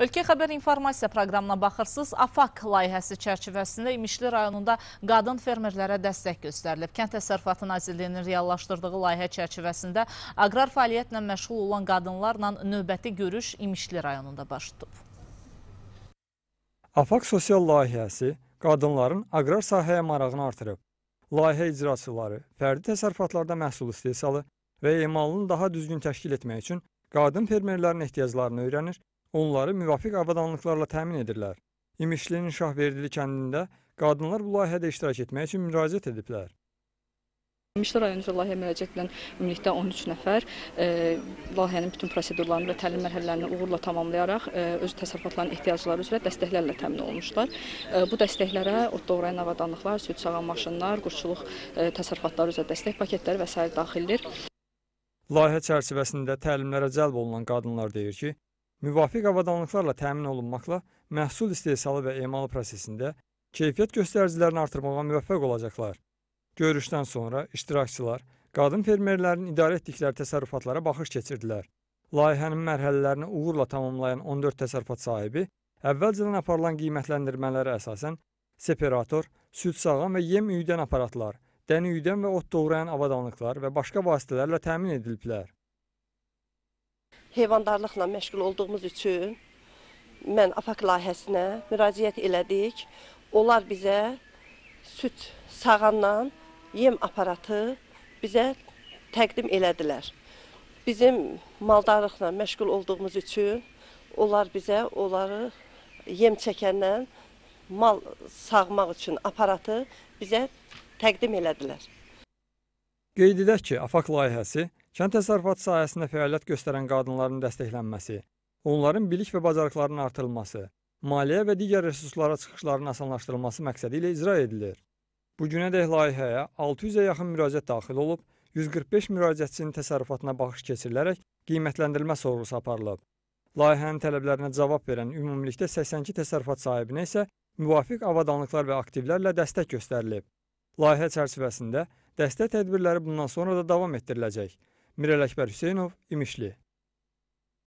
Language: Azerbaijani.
Ölkə Xəbər İnformasiya proqramına baxırsınız. AFAQ layihəsi çərçivəsində İmişli rayonunda qadın fermerlərə dəstək göstərilib. Kənd Təsərrüfatı Nazirliyinin reallaşdırdığı layihə çərçivəsində aqrar fəaliyyətlə məşğul olan qadınlarla növbəti görüş İmişli rayonunda baş tutub. AFAQ sosial layihəsi qadınların aqrar sahəyə marağını artırıb. Layihə icraçıları fərdi təsərrüfatlarda məhsul istehsalı və emalını daha düzgün təşkil etmək üçün qadın fermerlərin ehtiyaclarını öyrənir Onları müvafiq avadanlıqlarla təmin edirlər. İmişlinin Şahverdili kəndində qadınlar bu layihədə iştirak etmək üçün müraciət ediblər. Mişli rayon üzrə layihə müraciətlə ümumilikdə 13 nəfər e, layihənin bütün prosedurlarını və təlim mərhələlərini uğurla tamamlayaraq e, öz təsərrüfatlarının ehtiyacları üzrə dəstəklərlə təmin olmuşlar. E, bu dəstəklərə ot doğrayan avadanlıqlar, süd sağan maşınlar, quşçuluq e, təsərrüfatları üzrə dəstək paketləri və s. daxildir. Layihə çərçivəsində təlimlərə cəlb olunan qadınlar deyir ki, müvafiq avadanlıqlarla təmin olunmaqla məhsul istehsalı və emalı prosesində keyfiyyət göstəricilərini artırmağa müvəffəq olacaqlar. Görüşdən sonra iştirakçılar qadın fermerlərin idarə etdikləri təsərrüfatlara baxış keçirdilər. Layihənin mərhələlərini uğurla tamamlayan 14 təsərrüfat sahibi əvvəlcədən aparılan qiymətləndirmələrə əsasən separator, süd sağan və yem üyüdən aparatlar, dəni üyüdən və ot doğrayan avadanlıqlar və başqa vasitələrlə təmin ediliblər heyvandarlıqla məşğul olduğumuz üçün mən APAK layihəsinə müraciət elədik. Onlar bizə süt sağanla yem aparatı bizə təqdim elədilər. Bizim maldarlıqla məşğul olduğumuz üçün onlar bizə onları yem çəkəndən mal sağmaq üçün aparatı bizə təqdim elədilər. Qeyd edək ki, AFAQ layihəsi Kənd təsərrüfatı sahəsində fəaliyyət göstərən qadınların dəstəklənməsi, onların bilik və bacarıqlarının artırılması, maliyyə və digər resurslara çıxışlarının asanlaşdırılması məqsədi ilə icra edilir. Bugünədək layihəyə 600-ə yaxın müraciət daxil olub, 145 müraciətçinin təsərrüfatına baxış keçirilərək qiymətləndirmə sorğusu aparılıb. Layihənin tələblərinə cavab verən ümumilikdə 82 təsərrüfat sahibinə isə müvafiq avadanlıqlar və aktivlərlə dəstək göstərilib. Layihə çərçivəsində dəstək tədbirləri bundan sonra da davam etdiriləcək. Mirel Akber Hüseyinov, İmişli